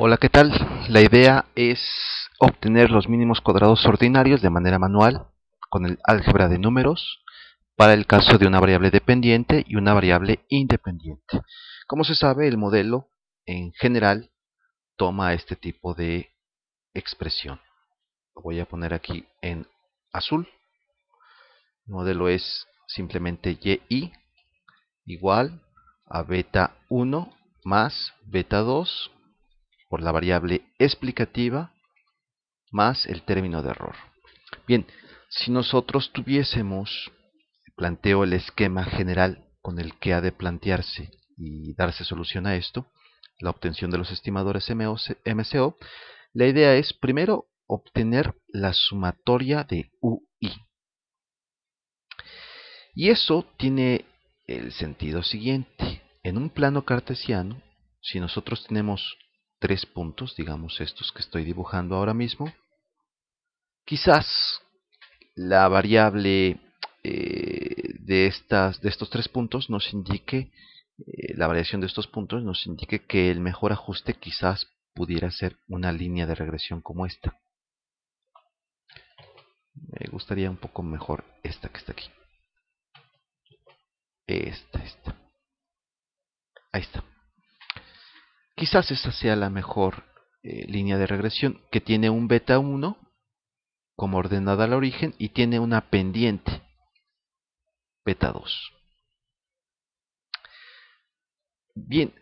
Hola, ¿qué tal? La idea es obtener los mínimos cuadrados ordinarios de manera manual con el álgebra de números para el caso de una variable dependiente y una variable independiente. Como se sabe, el modelo en general toma este tipo de expresión. Lo voy a poner aquí en azul. El modelo es simplemente y igual a beta 1 más beta 2 por la variable explicativa más el término de error. Bien, si nosotros tuviésemos, planteo el esquema general con el que ha de plantearse y darse solución a esto, la obtención de los estimadores MCO, la idea es primero obtener la sumatoria de UI. Y eso tiene el sentido siguiente. En un plano cartesiano, si nosotros tenemos tres puntos, digamos estos que estoy dibujando ahora mismo, quizás la variable eh, de, estas, de estos tres puntos nos indique, eh, la variación de estos puntos nos indique que el mejor ajuste quizás pudiera ser una línea de regresión como esta. Me gustaría un poco mejor esta que está aquí. Esta, esta. Ahí está. Quizás esa sea la mejor eh, línea de regresión, que tiene un beta 1 como ordenada al origen y tiene una pendiente beta 2. Bien,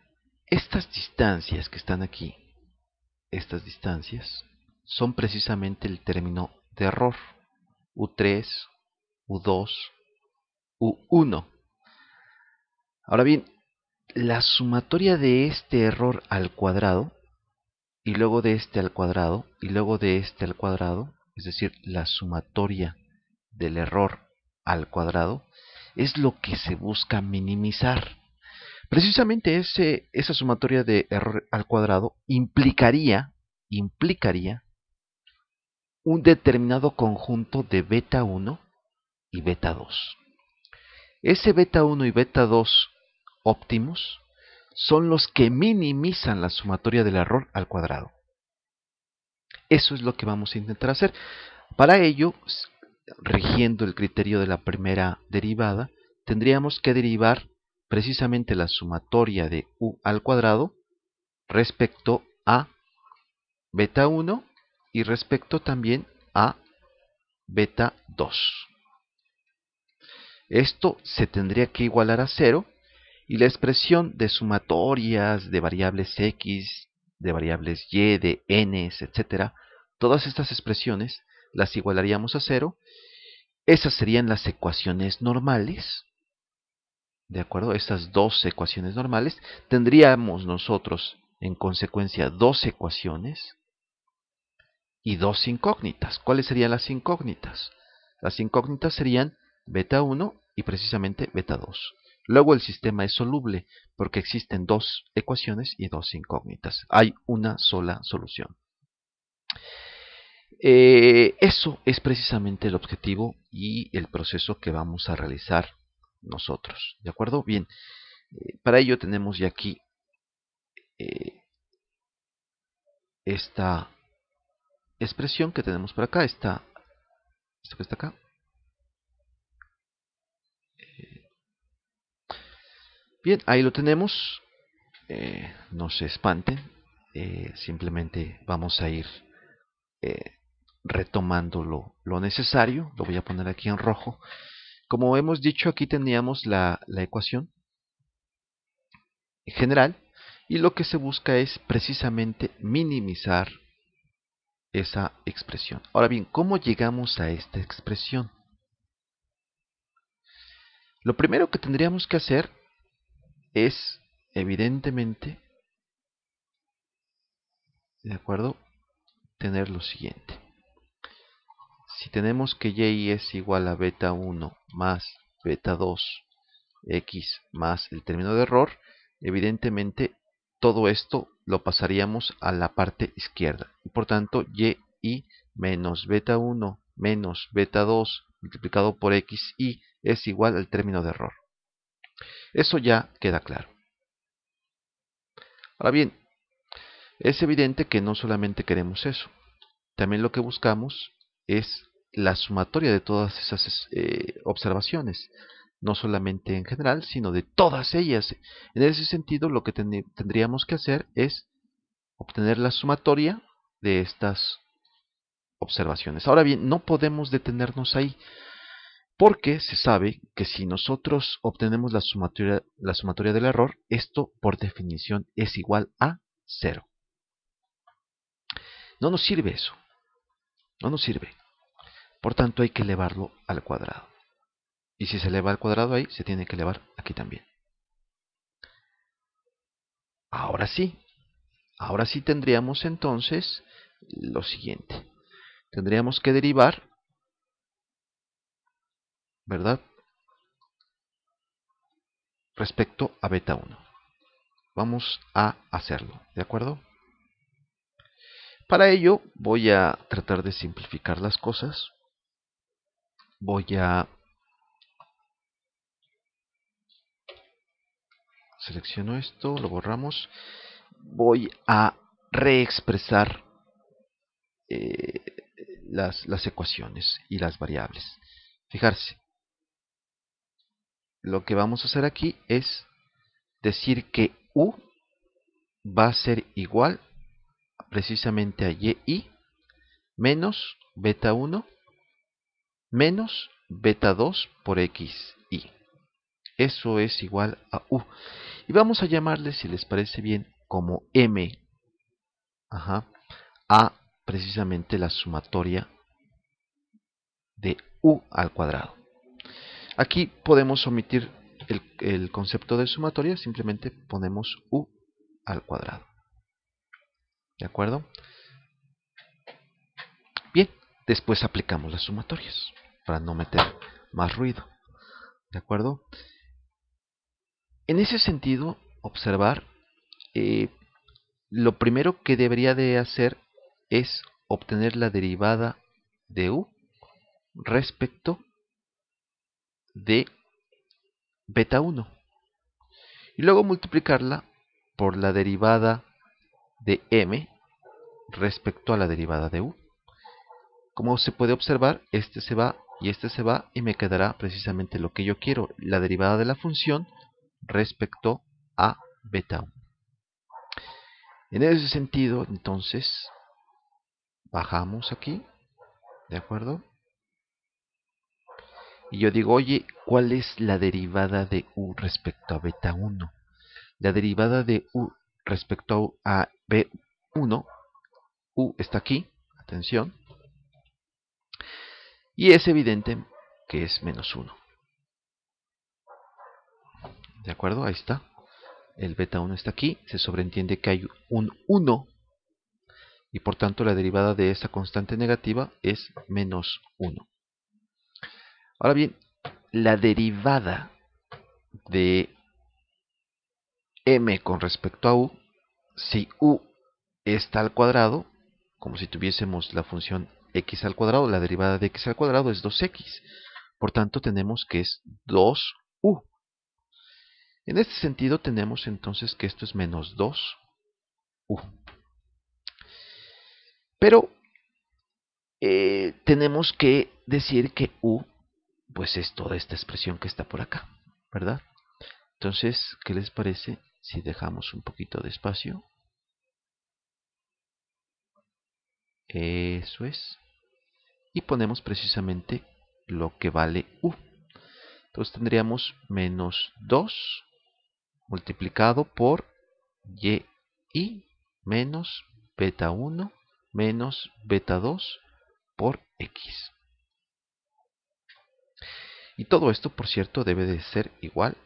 estas distancias que están aquí, estas distancias, son precisamente el término de error. U3, U2, U1. Ahora bien, la sumatoria de este error al cuadrado, y luego de este al cuadrado, y luego de este al cuadrado, es decir, la sumatoria del error al cuadrado, es lo que se busca minimizar. Precisamente ese, esa sumatoria de error al cuadrado implicaría, implicaría un determinado conjunto de beta 1 y beta 2. Ese beta 1 y beta 2 óptimos son los que minimizan la sumatoria del error al cuadrado. Eso es lo que vamos a intentar hacer. Para ello, rigiendo el criterio de la primera derivada, tendríamos que derivar precisamente la sumatoria de u al cuadrado respecto a beta 1 y respecto también a beta 2. Esto se tendría que igualar a 0 y la expresión de sumatorias de variables x, de variables y, de n, etc. Todas estas expresiones las igualaríamos a cero. Esas serían las ecuaciones normales. ¿De acuerdo? Estas dos ecuaciones normales. Tendríamos nosotros, en consecuencia, dos ecuaciones y dos incógnitas. ¿Cuáles serían las incógnitas? Las incógnitas serían beta 1 y precisamente beta 2. Luego el sistema es soluble porque existen dos ecuaciones y dos incógnitas. Hay una sola solución. Eh, eso es precisamente el objetivo y el proceso que vamos a realizar nosotros. ¿De acuerdo? Bien, eh, para ello tenemos ya aquí eh, esta expresión que tenemos por acá, esta, esto que está acá, Bien, ahí lo tenemos. Eh, no se espanten, eh, simplemente vamos a ir eh, retomando lo, necesario. Lo voy a poner aquí en rojo. Como hemos dicho, aquí teníamos la, la ecuación general. Y lo que se busca es precisamente minimizar esa expresión. Ahora bien, ¿cómo llegamos a esta expresión? Lo primero que tendríamos que hacer es evidentemente, ¿de acuerdo? Tener lo siguiente. Si tenemos que y es igual a beta 1 más beta 2 x más el término de error, evidentemente todo esto lo pasaríamos a la parte izquierda. Y por tanto, y menos beta 1 menos beta 2 multiplicado por x y es igual al término de error. Eso ya queda claro. Ahora bien, es evidente que no solamente queremos eso, también lo que buscamos es la sumatoria de todas esas eh, observaciones, no solamente en general, sino de todas ellas. En ese sentido, lo que tendríamos que hacer es obtener la sumatoria de estas observaciones. Ahora bien, no podemos detenernos ahí, porque se sabe que si nosotros obtenemos la sumatoria, la sumatoria del error, esto por definición es igual a cero. No nos sirve eso. No nos sirve. Por tanto, hay que elevarlo al cuadrado. Y si se eleva al cuadrado ahí, se tiene que elevar aquí también. Ahora sí. Ahora sí tendríamos entonces lo siguiente. Tendríamos que derivar ¿verdad? Respecto a beta 1. Vamos a hacerlo, ¿de acuerdo? Para ello voy a tratar de simplificar las cosas. Voy a selecciono esto, lo borramos. Voy a reexpresar eh, las ecuaciones y las variables. Fijarse, lo que vamos a hacer aquí es decir que u va a ser igual precisamente a yi menos beta 1 menos beta 2 por x y Eso es igual a u. Y vamos a llamarle, si les parece bien, como m a precisamente la sumatoria de u al cuadrado. Aquí podemos omitir el, concepto de sumatoria, simplemente ponemos u al cuadrado. ¿De acuerdo? Bien, después aplicamos las sumatorias para no meter más ruido. ¿De acuerdo? En ese sentido, observar, eh, lo primero que debería de hacer es obtener la derivada de u respecto de beta 1 y luego multiplicarla por la derivada de m respecto a la derivada de u. Como se puede observar, este se va y este se va y me quedará precisamente lo que yo quiero, la derivada de la función respecto a beta 1. En ese sentido, entonces, bajamos aquí, ¿de acuerdo? y yo digo, oye, ¿cuál es la derivada de u respecto a beta 1? La derivada de u respecto a b1, u está aquí, atención, y es evidente que es menos 1. ¿De acuerdo? Ahí está. El beta 1 está aquí, se sobreentiende que hay un 1 y por tanto la derivada de esta constante negativa es menos 1. Ahora bien, la derivada de m con respecto a u, si u está al cuadrado, como si tuviésemos la función x al cuadrado, la derivada de x al cuadrado es 2x. Por tanto, tenemos que es 2u. En este sentido, tenemos entonces que esto es menos 2u. Pero eh, tenemos que decir que u pues es toda esta expresión que está por acá, ¿verdad? Entonces, ¿qué les parece si dejamos un poquito de espacio? Eso es. Y ponemos precisamente lo que vale u. Entonces tendríamos menos 2 multiplicado por y menos beta 1 menos beta 2 por x. Y todo esto, por cierto, debe de ser igual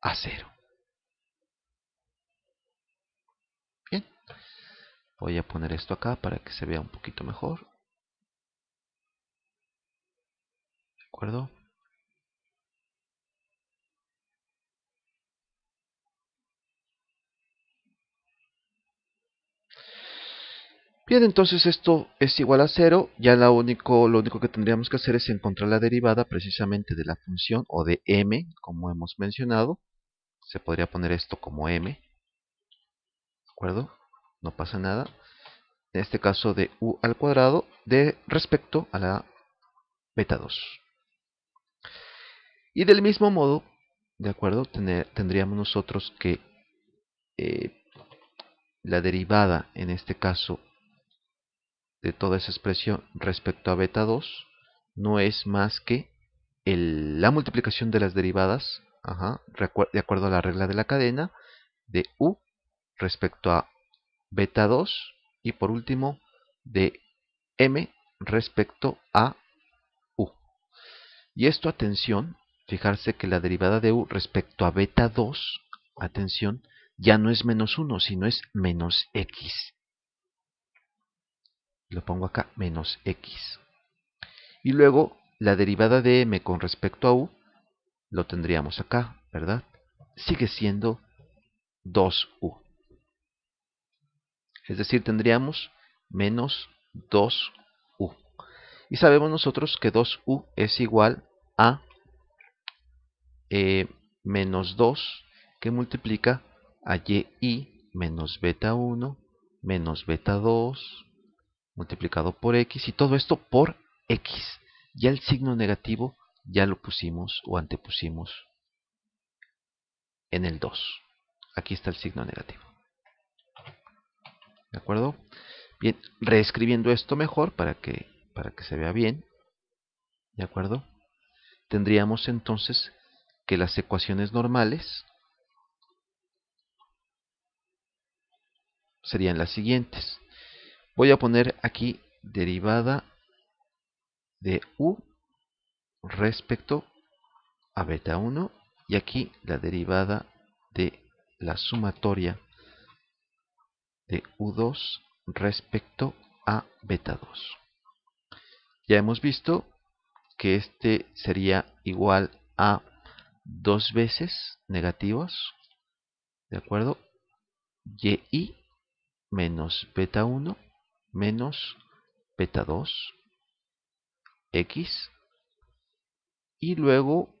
a cero. Bien. Voy a poner esto acá para que se vea un poquito mejor. ¿De acuerdo? Bien, entonces esto es igual a 0, ya lo único, lo único que tendríamos que hacer es encontrar la derivada precisamente de la función o de m, como hemos mencionado. Se podría poner esto como m, ¿de acuerdo? No pasa nada. En este caso de u al cuadrado de respecto a la beta 2. Y del mismo modo, ¿de acuerdo? tendríamos nosotros que eh, la derivada, en este caso, de toda esa expresión respecto a beta 2 no es más que la multiplicación de las derivadas de acuerdo a la regla de la cadena de u respecto a beta 2 y por último de m respecto a u. Y esto, atención, fijarse que la derivada de u respecto a beta 2, atención, ya no es menos 1, sino es menos x lo pongo acá, menos x. Y luego la derivada de m con respecto a u lo tendríamos acá, ¿verdad? Sigue siendo 2u. Es decir, tendríamos menos 2u. Y sabemos nosotros que 2u es igual a eh, menos 2 que multiplica a y menos beta 1 menos beta 2 multiplicado por x y todo esto por x. Ya el signo negativo ya lo pusimos o antepusimos en el 2. Aquí está el signo negativo. ¿De acuerdo? Bien, reescribiendo esto mejor para que, para que se vea bien. ¿De acuerdo? Tendríamos entonces que las ecuaciones normales serían las siguientes voy a poner aquí derivada de u respecto a beta 1 y aquí la derivada de la sumatoria de u2 respecto a beta 2. Ya hemos visto que este sería igual a dos veces negativos, ¿de acuerdo? y menos beta 1 menos beta 2 x y luego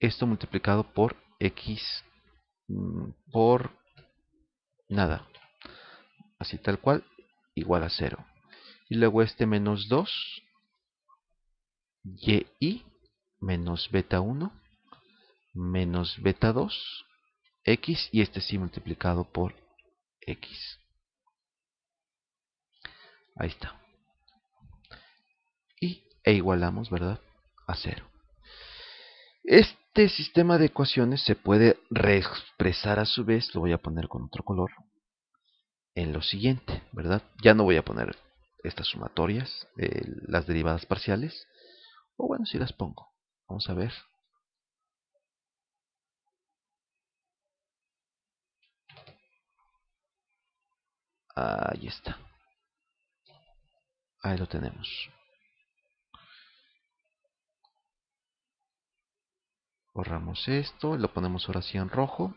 esto multiplicado por x mm, por nada así tal cual igual a 0 y luego este menos 2 y menos beta 1 menos beta 2 x y este sí multiplicado por x. Ahí está. Y e igualamos, ¿verdad? A cero. Este sistema de ecuaciones se puede reexpresar a su vez, lo voy a poner con otro color, en lo siguiente, ¿verdad? Ya no voy a poner estas sumatorias, eh, las derivadas parciales, o bueno, si las pongo. Vamos a ver, Ahí está. Ahí lo tenemos. Borramos esto, lo ponemos ahora sí en rojo,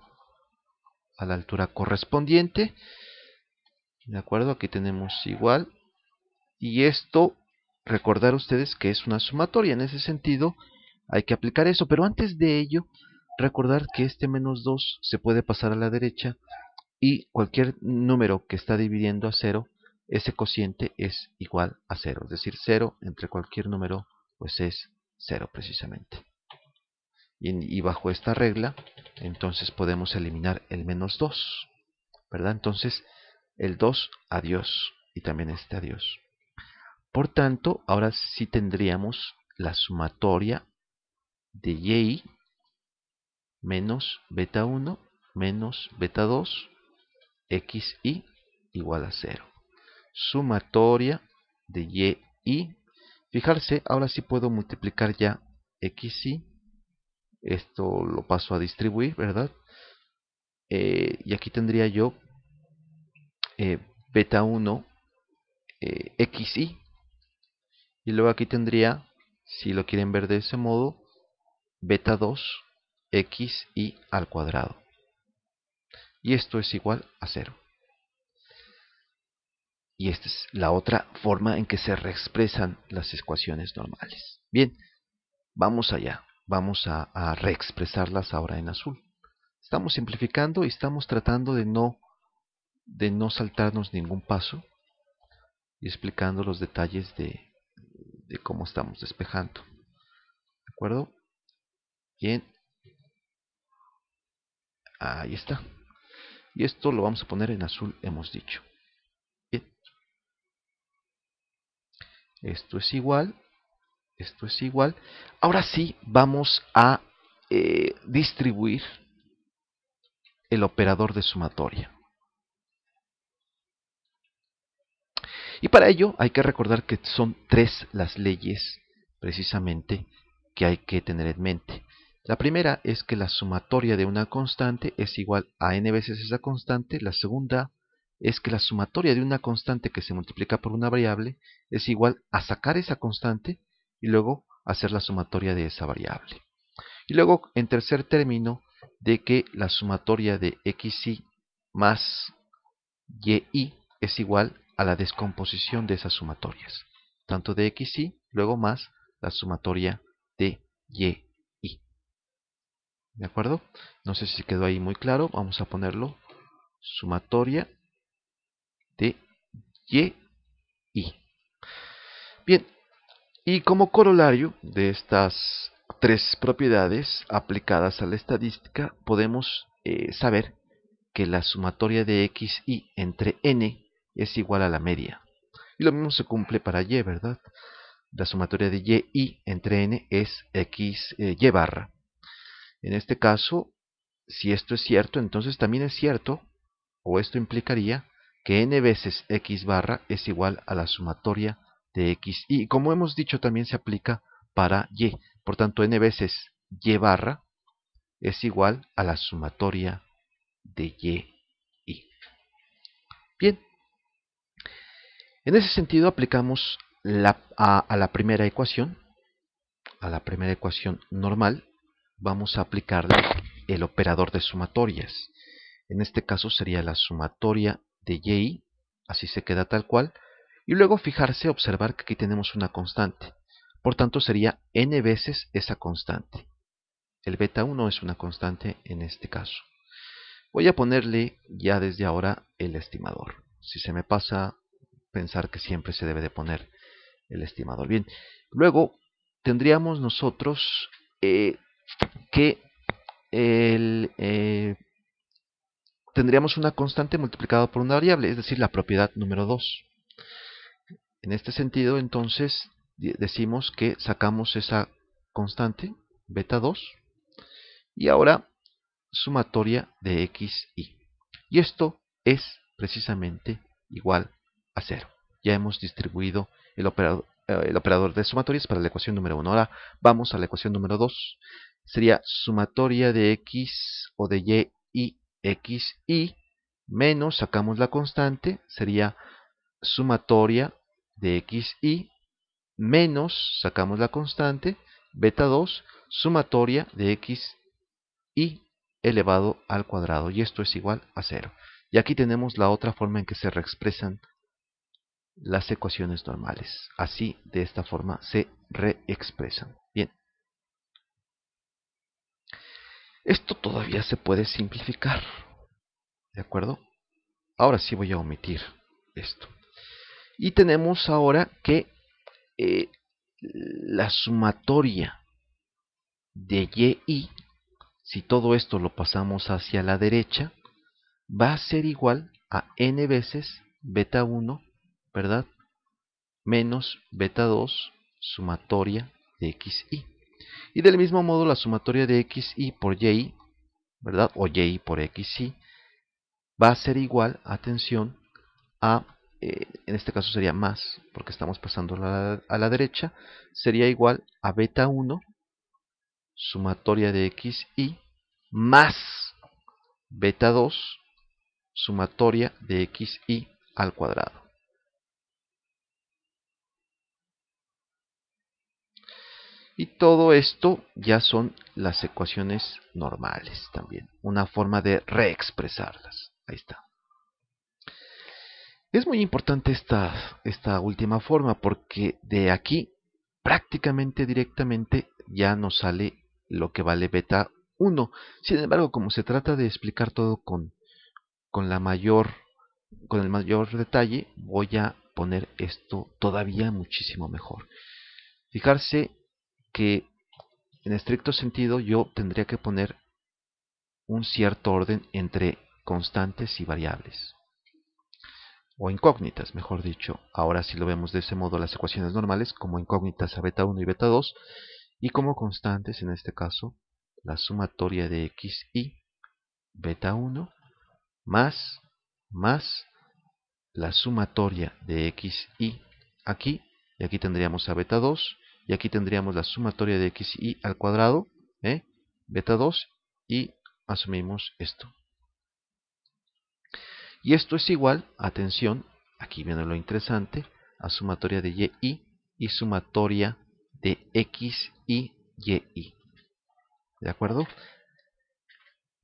a la altura correspondiente. De acuerdo, aquí tenemos igual. Y esto, recordar ustedes que es una sumatoria, en ese sentido hay que aplicar eso. Pero antes de ello, recordar que este menos 2 se puede pasar a la derecha y cualquier número que está dividiendo a 0, ese cociente es igual a 0. Es decir, 0 entre cualquier número pues es 0 precisamente. Y, bajo esta regla, entonces podemos eliminar el menos 2. ¿Verdad? Entonces, el 2, adiós. Y también este adiós. Por tanto, ahora sí tendríamos la sumatoria de y menos beta 1 menos beta 2 XI igual a 0. Sumatoria de yi. Fijarse, ahora sí puedo multiplicar ya xy. Esto lo paso a distribuir, ¿verdad? Eh, y aquí tendría yo eh, beta 1 eh, xy. Y luego aquí tendría, si lo quieren ver de ese modo, beta 2 XI al cuadrado y esto es igual a cero. Y esta es la otra forma en que se reexpresan las ecuaciones normales. Bien, vamos allá. Vamos a, reexpresarlas ahora en azul. Estamos simplificando y estamos tratando de no, de no saltarnos ningún paso y explicando los detalles de, de cómo estamos despejando. ¿De acuerdo? Bien. Ahí está. Y esto lo vamos a poner en azul, hemos dicho. Esto es igual. Esto es igual. Ahora sí, vamos a eh, distribuir el operador de sumatoria. Y para ello hay que recordar que son tres las leyes precisamente que hay que tener en mente. La primera es que la sumatoria de una constante es igual a n veces esa constante. La segunda es que la sumatoria de una constante que se multiplica por una variable es igual a sacar esa constante y luego hacer la sumatoria de esa variable. Y luego, en tercer término, de que la sumatoria de xy más yi es igual a la descomposición de esas sumatorias, tanto de xy, luego más la sumatoria de y. ¿De acuerdo? No sé si quedó ahí muy claro. Vamos a ponerlo. Sumatoria de y, y. Bien. Y como corolario de estas tres propiedades aplicadas a la estadística, podemos eh, saber que la sumatoria de x y entre n es igual a la media. Y lo mismo se cumple para y, ¿verdad? La sumatoria de y, y entre n es x, eh, y barra en este caso, si esto es cierto, entonces también es cierto, o esto implicaría, que n veces x barra es igual a la sumatoria de x. Y como hemos dicho, también se aplica para y. Por tanto, n veces y barra es igual a la sumatoria de y. y. Bien. En ese sentido, aplicamos a la primera ecuación, a la primera ecuación normal, vamos a aplicarle el operador de sumatorias. En este caso sería la sumatoria de y, así se queda tal cual. Y luego fijarse, observar que aquí tenemos una constante. Por tanto sería n veces esa constante. El beta 1 es una constante en este caso. Voy a ponerle ya desde ahora el estimador. Si se me pasa, pensar que siempre se debe de poner el estimador. Bien, luego tendríamos nosotros eh, que eh, tendríamos una constante multiplicada por una variable, es decir, la propiedad número 2. En este sentido, entonces, decimos que sacamos esa constante, beta 2, y ahora sumatoria de x, y. Y esto es precisamente igual a 0. Ya hemos distribuido el operador, eh, el operador de sumatorias para la ecuación número 1. Ahora vamos a la ecuación número 2 sería sumatoria de x o de y y x y menos sacamos la constante sería sumatoria de x y menos sacamos la constante beta 2 sumatoria de x y elevado al cuadrado y esto es igual a 0 y aquí tenemos la otra forma en que se reexpresan las ecuaciones normales así de esta forma se reexpresan bien esto todavía se puede simplificar. ¿De acuerdo? Ahora sí voy a omitir esto. Y tenemos ahora que eh, la sumatoria de y, si todo esto lo pasamos hacia la derecha, va a ser igual a n veces beta 1, ¿verdad? Menos beta 2 sumatoria de XI. Y del mismo modo la sumatoria de xy por y, ¿verdad? O y por xy va a ser igual, atención, a, eh, en este caso sería más, porque estamos pasando a la, a la derecha, sería igual a beta 1, sumatoria de xy, más beta 2, sumatoria de xy al cuadrado. Y todo esto ya son las ecuaciones normales también, una forma de reexpresarlas. Ahí está. Es muy importante esta, esta última forma porque de aquí prácticamente directamente ya nos sale lo que vale beta 1. Sin embargo, como se trata de explicar todo con, con, la mayor, con el mayor detalle, voy a poner esto todavía muchísimo mejor. Fijarse que en estricto sentido yo tendría que poner un cierto orden entre constantes y variables o incógnitas, mejor dicho. Ahora si lo vemos de ese modo las ecuaciones normales como incógnitas a beta 1 y beta 2 y como constantes en este caso la sumatoria de x y beta 1 más más la sumatoria de x y aquí y aquí tendríamos a beta 2 y aquí tendríamos la sumatoria de x y al cuadrado, ¿eh? beta 2, y asumimos esto. Y esto es igual, atención, aquí viene lo interesante, a sumatoria de y y, sumatoria de x y ¿De acuerdo?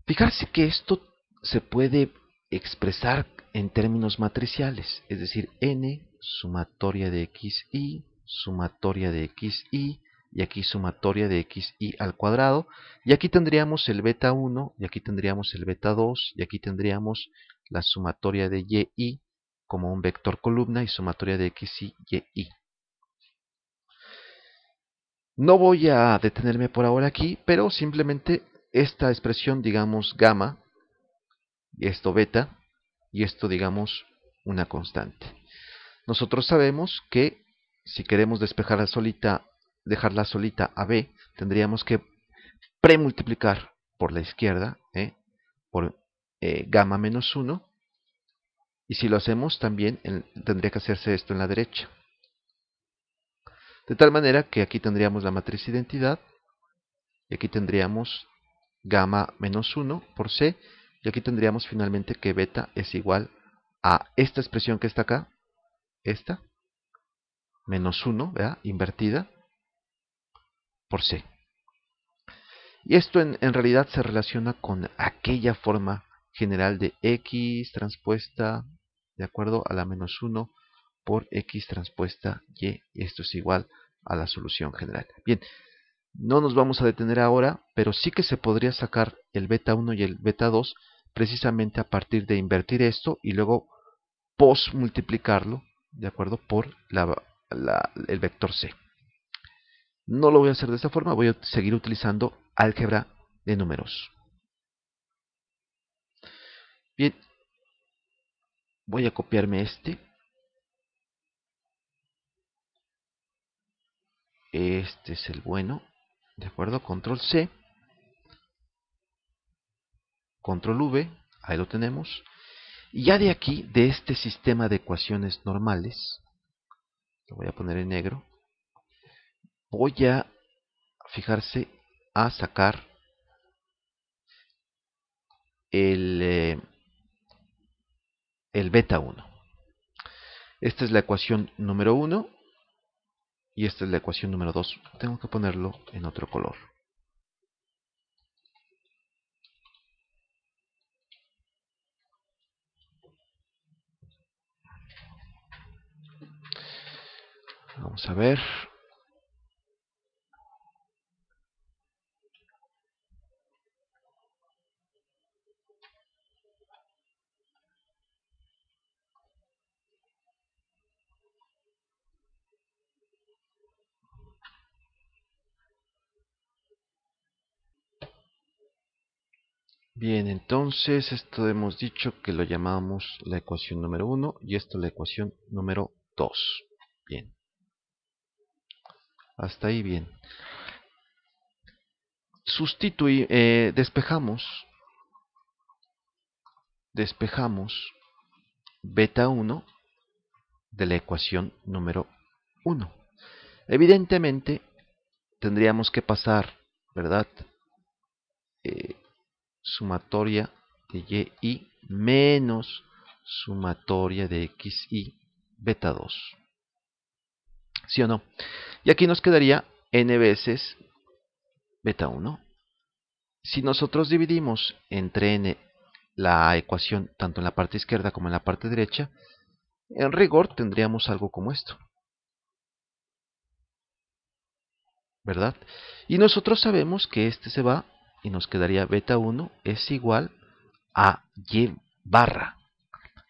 Fijarse que esto se puede expresar en términos matriciales, es decir, n sumatoria de x y sumatoria de xi y aquí sumatoria de xi al cuadrado, y aquí tendríamos el beta 1, y aquí tendríamos el beta 2, y aquí tendríamos la sumatoria de y como un vector columna y sumatoria de xi y. No voy a detenerme por ahora aquí, pero simplemente esta expresión, digamos, gamma, y esto beta, y esto, digamos, una constante. Nosotros sabemos que si queremos despejar solita, dejarla solita a B, tendríamos que premultiplicar por la izquierda ¿eh? por eh, gamma menos 1 y si lo hacemos también tendría que hacerse esto en la derecha de tal manera que aquí tendríamos la matriz identidad y aquí tendríamos gamma menos 1 por C y aquí tendríamos finalmente que beta es igual a esta expresión que está acá esta menos 1, ¿verdad? Invertida por C. Y esto en, realidad se relaciona con aquella forma general de X transpuesta, ¿de acuerdo? A la menos 1 por X transpuesta Y. Esto es igual a la solución general. Bien, no nos vamos a detener ahora, pero sí que se podría sacar el beta 1 y el beta 2 precisamente a partir de invertir esto y luego post multiplicarlo, ¿de acuerdo? Por la el vector C. No lo voy a hacer de esta forma, voy a seguir utilizando álgebra de números. Bien, voy a copiarme este. Este es el bueno, ¿de acuerdo? Control C, Control V, ahí lo tenemos. Y ya de aquí, de este sistema de ecuaciones normales, voy a poner en negro voy a fijarse a sacar el, eh, el beta 1 esta es la ecuación número 1 y esta es la ecuación número 2 tengo que ponerlo en otro color a ver. Bien, entonces esto hemos dicho que lo llamamos la ecuación número 1 y esto la ecuación número 2. Bien. Hasta ahí bien. Sustituí, eh, despejamos, despejamos beta 1 de la ecuación número 1. Evidentemente, tendríamos que pasar, ¿verdad? Eh, sumatoria de y menos sumatoria de xy beta 2. ¿Sí o no? Y aquí nos quedaría n veces beta 1. Si nosotros dividimos entre n la ecuación tanto en la parte izquierda como en la parte derecha, en rigor tendríamos algo como esto. ¿Verdad? Y nosotros sabemos que este se va y nos quedaría beta 1 es igual a y barra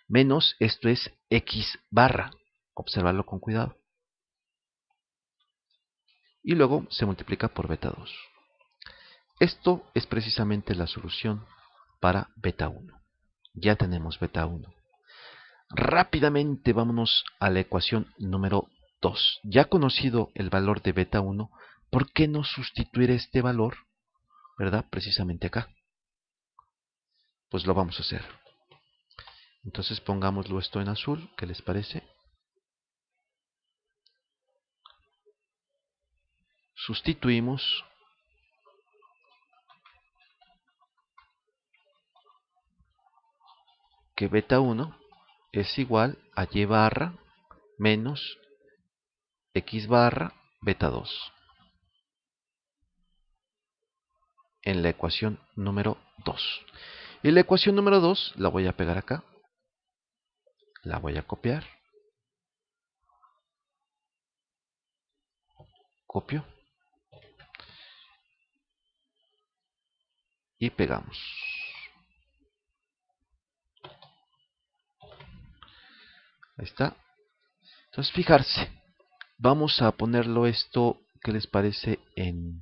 menos esto es x barra. Observarlo con cuidado y luego se multiplica por beta 2. Esto es precisamente la solución para beta 1. Ya tenemos beta 1. Rápidamente vámonos a la ecuación número 2. Ya conocido el valor de beta 1, ¿por qué no sustituir este valor, verdad, precisamente acá? Pues lo vamos a hacer. Entonces pongámoslo esto en azul, ¿qué les parece? sustituimos que beta 1 es igual a y barra menos x barra beta 2 en la ecuación número 2 y la ecuación número 2 la voy a pegar acá la voy a copiar copio y pegamos. Ahí está. Entonces, fijarse. Vamos a ponerlo esto, ¿Qué les parece? En,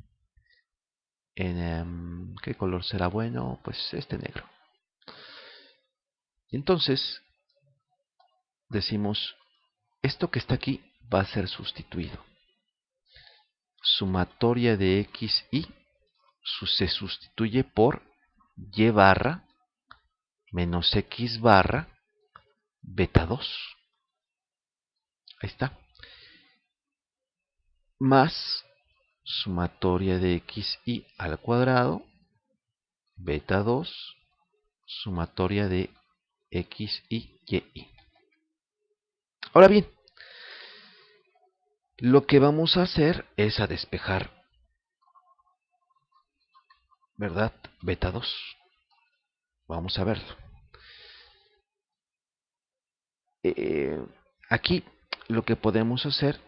en em, ¿qué color será bueno? Pues este negro. entonces, decimos, esto que está aquí va a ser sustituido. Sumatoria de x, y se sustituye por y barra menos x barra beta 2. Ahí está. Más sumatoria de x y al cuadrado beta 2 sumatoria de x y y. Ahora bien, lo que vamos a hacer es a despejar ¿verdad? Beta 2. Vamos a verlo. Eh, aquí lo que podemos hacer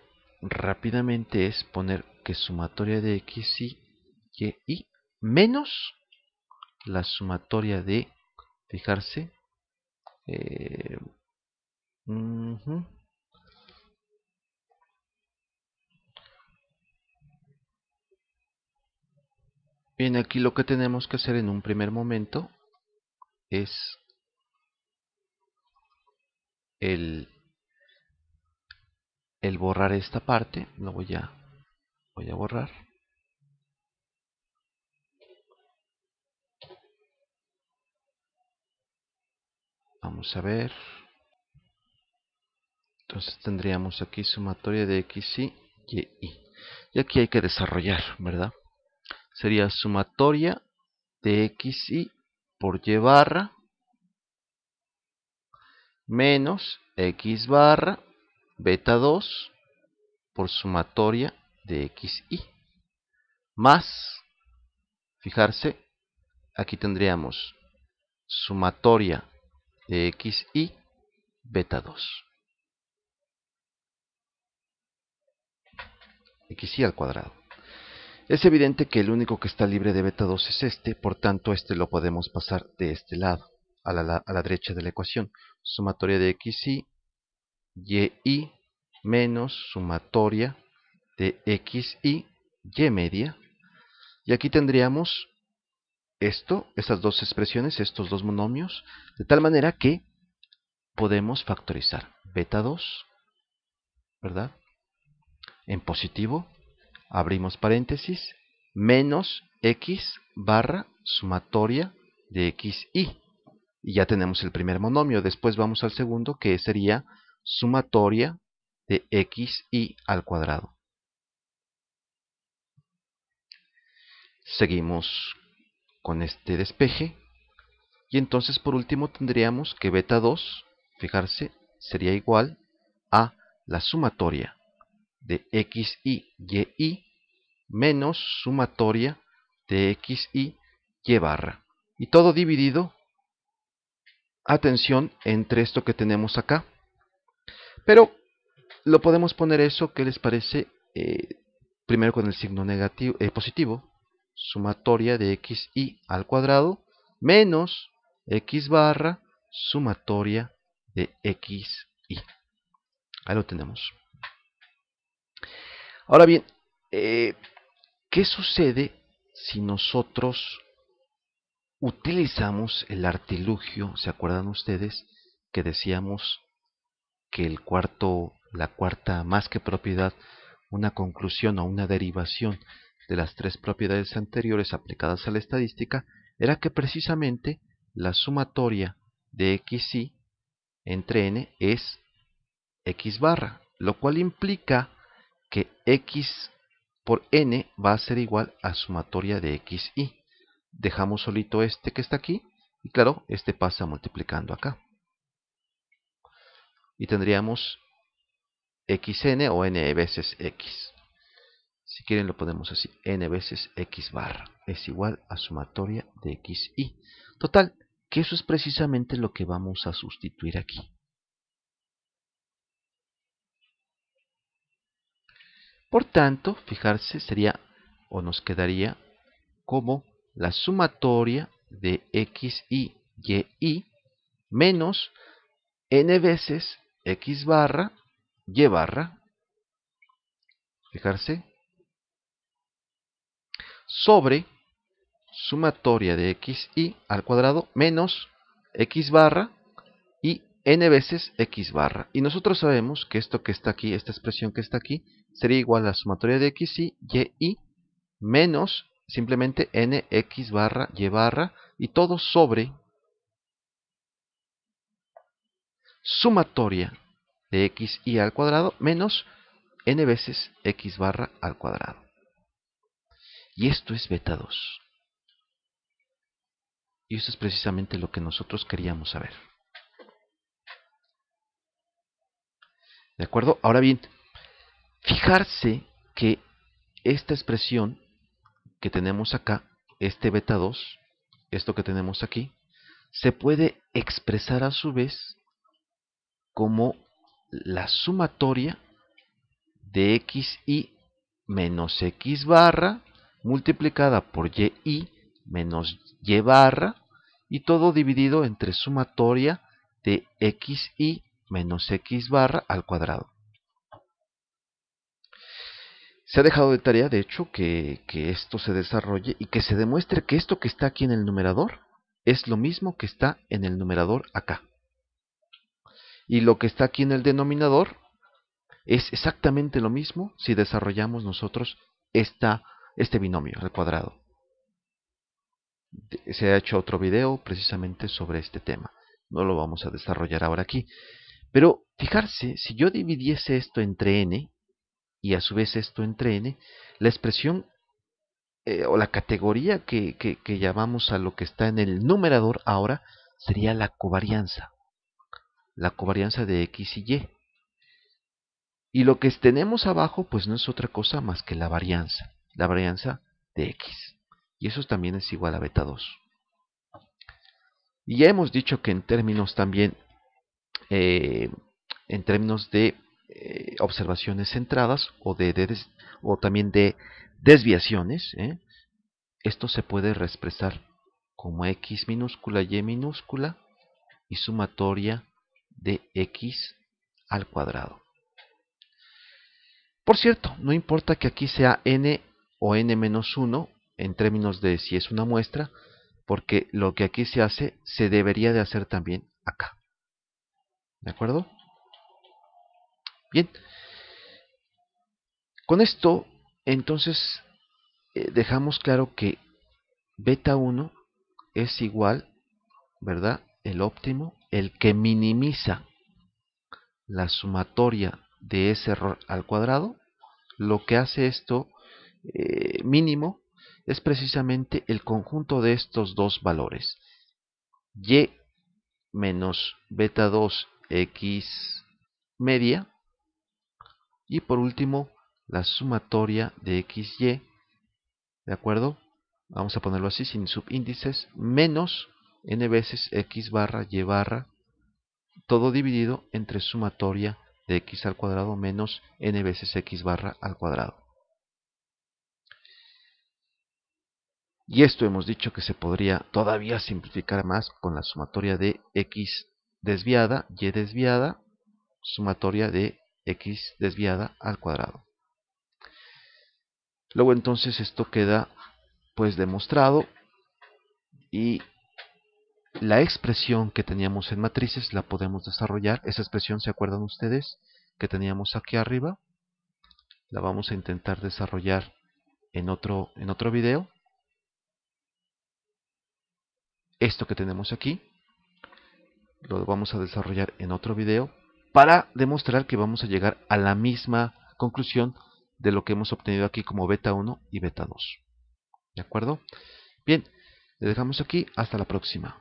rápidamente es poner que sumatoria de x y y menos la sumatoria de, fijarse, eh, Bien, aquí lo que tenemos que hacer en un primer momento es el, el borrar esta parte. Lo voy a, voy a borrar. Vamos a ver. Entonces tendríamos aquí sumatoria de x, y, y. Y aquí hay que desarrollar, ¿verdad? sería sumatoria de xi por y barra menos x barra beta 2 por sumatoria de xi más, fijarse, aquí tendríamos sumatoria de xy beta 2. xi al cuadrado. Es evidente que el único que está libre de beta 2 es este, por tanto este lo podemos pasar de este lado, a la, derecha de la ecuación. Sumatoria de xi, yi menos sumatoria de xi, y media. Y aquí tendríamos esto, estas dos expresiones, estos dos monomios, de tal manera que podemos factorizar beta 2, ¿verdad? En positivo abrimos paréntesis, menos x barra sumatoria de xy. Y ya tenemos el primer monomio. Después vamos al segundo, que sería sumatoria de xy al cuadrado. Seguimos con este despeje. Y entonces por último tendríamos que beta 2, fijarse, sería igual a la sumatoria de xy, y menos sumatoria de x y barra. Y todo dividido, atención, entre esto que tenemos acá. Pero lo podemos poner eso, ¿qué les parece? Eh, primero con el signo negativo, eh, positivo, sumatoria de xy al cuadrado, menos x barra sumatoria de xy. Ahí lo tenemos. Ahora bien, eh, ¿qué sucede si nosotros utilizamos el artilugio, ¿se acuerdan ustedes? Que decíamos que el cuarto, la cuarta más que propiedad, una conclusión o una derivación de las tres propiedades anteriores aplicadas a la estadística, era que precisamente la sumatoria de xy entre n es x barra, lo cual implica que x por n va a ser igual a sumatoria de xy. Dejamos solito este que está aquí y claro, este pasa multiplicando acá. Y tendríamos xn o n veces x. Si quieren lo ponemos así, n veces x barra es igual a sumatoria de xy. Total, que eso es precisamente lo que vamos a sustituir aquí. Por tanto, fijarse sería o nos quedaría como la sumatoria de x y y menos n veces x barra y barra. Fijarse. Sobre sumatoria de x y al cuadrado menos x barra n veces x barra. Y nosotros sabemos que esto que está aquí, esta expresión que está aquí, sería igual a la sumatoria de x y y menos simplemente n x barra y barra y todo sobre sumatoria de x y al cuadrado menos n veces x barra al cuadrado. Y esto es beta 2. Y esto es precisamente lo que nosotros queríamos saber. ¿De acuerdo? Ahora bien, fijarse que esta expresión que tenemos acá, este beta 2, esto que tenemos aquí, se puede expresar a su vez como la sumatoria de xi menos x barra multiplicada por yi menos y barra y todo dividido entre sumatoria de xi menos x barra al cuadrado. Se ha dejado de tarea, de hecho, que, esto se desarrolle y que se demuestre que esto que está aquí en el numerador es lo mismo que está en el numerador acá. Y lo que está aquí en el denominador es exactamente lo mismo si desarrollamos nosotros esta, este binomio al cuadrado. Se ha hecho otro video precisamente sobre este tema. No lo vamos a desarrollar ahora aquí. Pero fijarse, si yo dividiese esto entre n, y a su vez esto entre n, la expresión eh, o la categoría que, que llamamos a lo que está en el numerador ahora sería la covarianza. La covarianza de x y y. Y lo que tenemos abajo pues no es otra cosa más que la varianza. La varianza de x. Y eso también es igual a beta 2. Y ya hemos dicho que en términos también eh, en términos de eh, observaciones centradas o, de, o también de desviaciones, ¿eh? esto se puede expresar como x minúscula y minúscula y sumatoria de x al cuadrado. Por cierto, no importa que aquí sea n o n-1 en términos de si es una muestra, porque lo que aquí se hace se debería de hacer también acá. ¿De acuerdo? Bien. Con esto, entonces, eh, dejamos claro que beta 1 es igual, ¿verdad? El óptimo, el que minimiza la sumatoria de ese error al cuadrado. Lo que hace esto eh, mínimo es precisamente el conjunto de estos dos valores. Y menos beta 2 x media. Y por último, la sumatoria de xy, ¿de acuerdo? Vamos a ponerlo así, sin subíndices, menos n veces x barra y barra, todo dividido entre sumatoria de x al cuadrado menos n veces x barra al cuadrado. Y esto hemos dicho que se podría todavía simplificar más con la sumatoria de x desviada, y desviada, sumatoria de x desviada al cuadrado. Luego entonces esto queda pues demostrado y la expresión que teníamos en matrices la podemos desarrollar. Esa expresión, ¿se acuerdan ustedes? Que teníamos aquí arriba. La vamos a intentar desarrollar en otro, en otro video. Esto que tenemos aquí lo vamos a desarrollar en otro video, para demostrar que vamos a llegar a la misma conclusión de lo que hemos obtenido aquí como beta 1 y beta 2. ¿De acuerdo? Bien, le dejamos aquí, hasta la próxima.